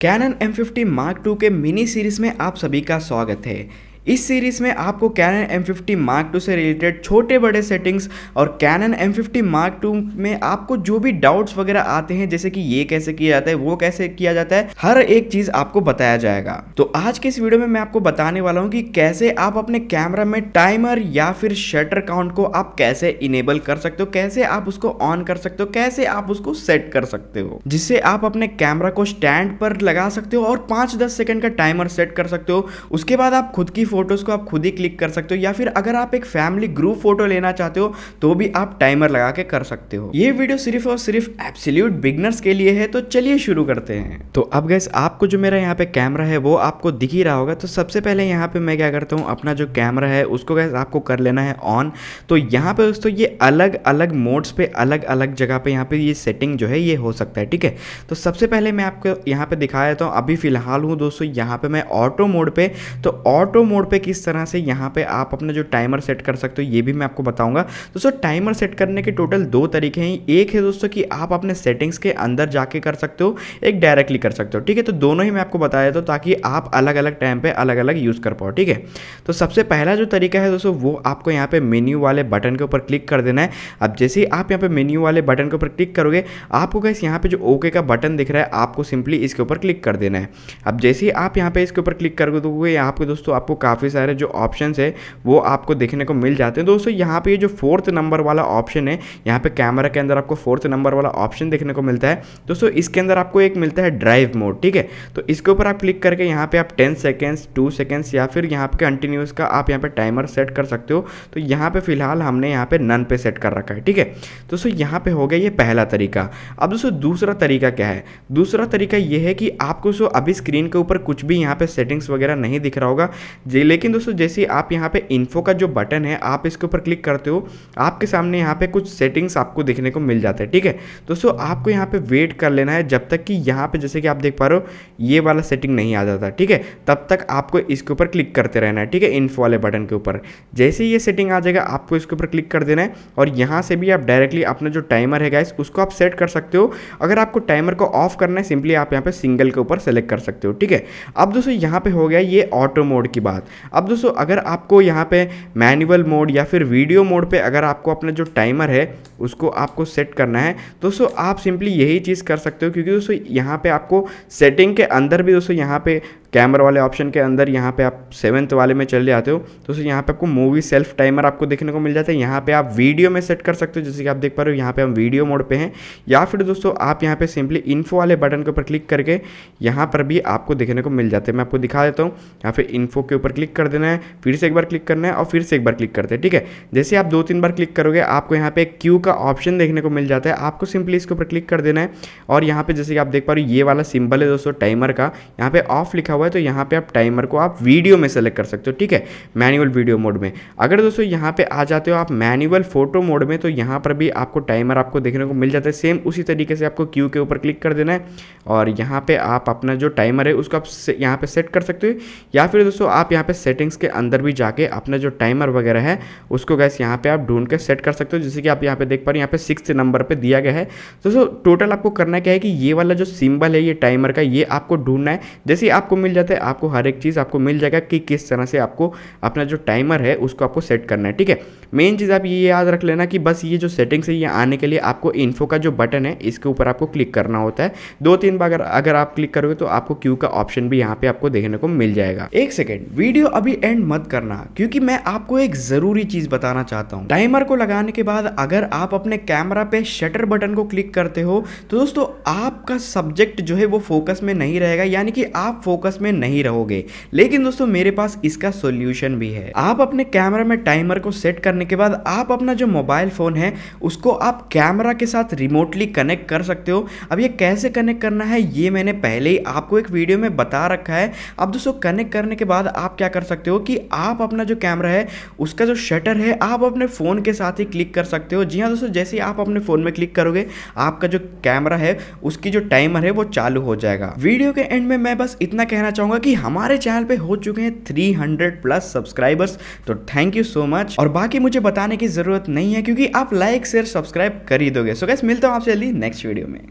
cannon M50 mark two के mini series में आप सभी का स्वागत है इस सीरीज़ में आपको Canon M fifty mark two से रिलेटेड छोटे बड़े सेटिंग्स और cannon M50 fifty mark to में आपको जो भी डाउट्स वगैरह आते हैं जैसे कि ये कैसे किया जाता है वो कैसे किया जाता है हर एक चीज़ आपको बताया जाएगा तो आज के इस वीडियो में मैं आपको बताने वाला हूँ कि कैसे आप अपने कैमरा में टाइमर या फिर शटर काउंट को आप कैसे इनेबल कर सकते हो कैसे आप उसको ऑन कर सकते हो कैसे आप उसको सेट कर सकते हो जिससे आप अपने कैमरा को स्टैंड पर लगा सकते हो और पांच दस सेकेंड का टाइमर सेट कर सकते हो उसके बाद आप खुद की फ़ोटोज़ को आप खुद ही क्लिक कर सकते हो या फिर अगर आप एक फैमिली ग्रुप फोटो लेना चाहते हो तो भी आप टाइमर लगा के कर सकते हो ये वीडियो सिर्फ और सिर्फ एब्सोल्यूट बिगनर्स के लिए है तो चलिए शुरू करते हैं तो अब गैस आपको जो मेरा यहाँ पे कैमरा है वो आपको दिख ही रहा होगा तो सबसे पहले यहाँ पे मैं क्या करता हूँ अपना जो कैमरा है उसको गैस आपको कर लेना है ऑन तो यहाँ पे दोस्तों ये अलग अलग मोड्स पे अलग अलग जगह पे यहाँ पे ये सेटिंग जो है ये हो सकता है ठीक है तो सबसे पहले मैं आपको यहाँ पे दिखा देता हूँ अभी फिलहाल हूँ दोस्तों यहाँ पे मैं ऑटो मोड पे तो ऑटो मोड पे किस तरह से यहाँ पे आप अपना जो टाइमर सेट कर सकते हो ये भी मैं आपको बताऊंगा दोस्तों टाइमर सेट करने के टोटल दो तरीके हैं एक है दोस्तों कि आप अपने सेटिंग्स के अंदर जाके कर सकते हो एक डायरेक्टली कर सकते हो ठीक है तो दोनों ही मैं आपको बता देता हूँ ताकि आप अलग अलग टाइम पर अलग अलग यूज़ कर पाओ ठीक है तो सबसे पहला जो तरीका है दोस्तों वो आपको यहाँ पर मेन्यू वाले बटन के ऊपर क्लिक कर देना है अब जैसे ही आप यहाँ पर मेन्यू वाले बटन के ऊपर क्लिक करोगे आपको कैसे यहाँ पर जो ओके का बटन दिख रहा है आपको सिंपली इसके ऊपर क्लिक कर देना है अब जैसे ही आप यहाँ पर इसके ऊपर क्लिक कर दोगे आपको दोस्तों आपको काफ़ी सारे जो ऑप्शन है वो आपको देखने को मिल जाते हैं दोस्तों यहाँ पे जो फोर्थ नंबर वाला ऑप्शन है यहाँ पर कैमरा के अंदर आपको फोर्थ नंबर वाला ऑप्शन देखने को मिलता है दोस्तों इसके अंदर आपको एक मिलता है ड्राइव मोड ठीक है तो इसके ऊपर आप क्लिक करके यहाँ पे आप टेन सेकेंड्स टू सेकेंड्स या फिर यहाँ पर कंटिन्यूस का आप यहाँ पर टाइमर सेट कर सकते हो तो यहाँ पर फिलहाल हमने यहाँ पे नन पे सेट कर रखा है ठीक है दोस्तों यहाँ पे हो गया ये पहला तरीका अब दोस्तों दूसरा तरीका क्या है दूसरा तरीका ये है कि आपको सो अभी स्क्रीन के ऊपर कुछ भी यहाँ पे सेटिंग्स वगैरह नहीं दिख रहा होगा जी लेकिन दोस्तों जैसे आप यहाँ पे इन्फो का जो बटन है आप इसके ऊपर क्लिक करते हो आपके सामने यहाँ पे कुछ सेटिंग्स आपको देखने को मिल जाता है ठीक है दोस्तों आपको यहाँ पे वेट कर लेना है जब तक कि यहाँ पे जैसे कि आप देख पा रहे हो ये वाला सेटिंग नहीं आ जाता ठीक है तब तक आपको इसके ऊपर क्लिक करते रहना है ठीक है इन्फो वाले बटन के ऊपर जैसे ही ये सेटिंग आ जाएगा आपको इसके ऊपर क्लिक कर देना है और यहाँ से भी आप डायरेक्टली अपना जो टाइमर है गैस उसको आप सेट कर सकते हो अगर आपको टाइमर को ऑफ करना है सिंपली आप यहाँ पर सिंगल के ऊपर सेलेक्ट कर सकते हो ठीक है अब दोस्तों यहाँ पर हो गया ये ऑटो मोड की बात अब दोस्तों अगर आपको यहाँ पे मैनुअल मोड या फिर वीडियो मोड पे अगर आपको अपना जो टाइमर है उसको आपको सेट करना है दोस्तों आप सिंपली यही चीज़ कर सकते हो क्योंकि दोस्तों यहाँ पे आपको सेटिंग के अंदर भी दोस्तों यहाँ पे कैमरा वाले ऑप्शन के अंदर यहाँ पे आप सेवन्थ वाले में चले जाते हो तो सर यहाँ पे आपको मूवी सेल्फ टाइमर आपको देखने को मिल जाता है यहाँ पे आप वीडियो में सेट कर सकते हो जैसे कि आप देख पा रहे हो यहाँ पे हम वीडियो मोड पे हैं या फिर दोस्तों आप यहाँ पे सिंपली इन्फो वाले बटन के ऊपर क्लिक करके यहाँ पर भी आपको देखने को मिल जाते हैं मैं आपको दिखा देता हूँ यहाँ पे इन्फो के ऊपर क्लिक कर देना है फिर से एक बार क्लिक करना है और फिर से एक बार क्लिक करते हैं ठीक है जैसे आप दो तीन बार क्लिक करोगे आपको यहाँ पे क्यू का ऑप्शन देखने को मिल जाता है आपको सिंपली इसके ऊपर क्लिक कर देना है और यहाँ पे जैसे कि आप देख पा रहे हो ये वाला सिंबल है दोस्तों टाइमर का यहाँ पे ऑफ लिखा लिखा हुआ है तो यहाँ पे आप टाइमर को आप वीडियो में सेलेक्ट कर सकते हो ठीक है मैनुअल वीडियो मोड में अगर दोस्तों यहाँ पे आ जाते हो आप मैनुअल फोटो मोड में तो यहाँ पर भी आपको टाइमर आपको देखने को मिल जाता है सेम उसी तरीके से आपको क्यू के ऊपर क्लिक कर देना है और यहाँ पर आप अपना जो टाइमर है उसको आप यहाँ पर सेट कर सकते हो या फिर दोस्तों आप यहाँ पर सेटिंग्स के अंदर भी जाके अपना जो टाइमर वगैरह है उसको गैस यहाँ पर आप ढूंढ कर सेट कर सकते हो जैसे कि आप यहाँ पर देख पा रहे यहाँ पर सिक्स नंबर पर दिया गया है दोस्तों टोटल आपको करना क्या है कि ये वाला जो सिम्बल है ये टाइमर का ये आपको ढूंढना है जैसे आपको मिल जाते हैं आपको हर एक चीज़ आपको मिल जाएगा कि किस तरह से आपको अपना जो टाइमर है उसको आपको सेट करना है ठीक है मेन चीज़ आप ये याद रख लेना कि बस ये जो सेटिंग्स से है ये आने के लिए आपको इन्फो का जो बटन है इसके ऊपर आपको क्लिक करना होता है दो तीन बार अगर अगर आप क्लिक करोगे तो आपको क्यू का ऑप्शन भी यहाँ पे आपको देखने को मिल जाएगा एक सेकेंड वीडियो अभी एंड मत करना क्योंकि मैं आपको एक ज़रूरी चीज़ बताना चाहता हूँ टाइमर को लगाने के बाद अगर आप अपने कैमरा पे शटर बटन को क्लिक करते हो तो दोस्तों आपका सब्जेक्ट जो है वो फोकस में नहीं रहेगा यानी कि आप फोकस फोकस में नहीं रहोगे लेकिन दोस्तों मेरे पास इसका सोल्यूशन भी है आप अपने कैमरा में टाइमर को सेट करने के बाद आप अपना जो मोबाइल फ़ोन है उसको आप कैमरा के साथ रिमोटली कनेक्ट कर सकते हो अब ये कैसे कनेक्ट करना है ये मैंने पहले ही आपको एक वीडियो में बता रखा है अब दोस्तों कनेक्ट करने के बाद आप क्या कर सकते हो कि आप अपना जो कैमरा है उसका जो शटर है आप अपने फ़ोन के साथ ही क्लिक कर सकते हो जी हाँ दोस्तों जैसे ही आप अपने फ़ोन में क्लिक करोगे आपका जो कैमरा है उसकी जो टाइमर है वो चालू हो जाएगा वीडियो के एंड में मैं बस इतना कहना कहना चाहूंगा कि हमारे चैनल पे हो चुके हैं 300 प्लस सब्सक्राइबर्स तो थैंक यू सो मच और बाकी मुझे बताने की ज़रूरत नहीं है क्योंकि आप लाइक शेयर सब्सक्राइब कर ही दोगे सो गैस मिलता हूँ आपसे जल्दी नेक्स्ट वीडियो में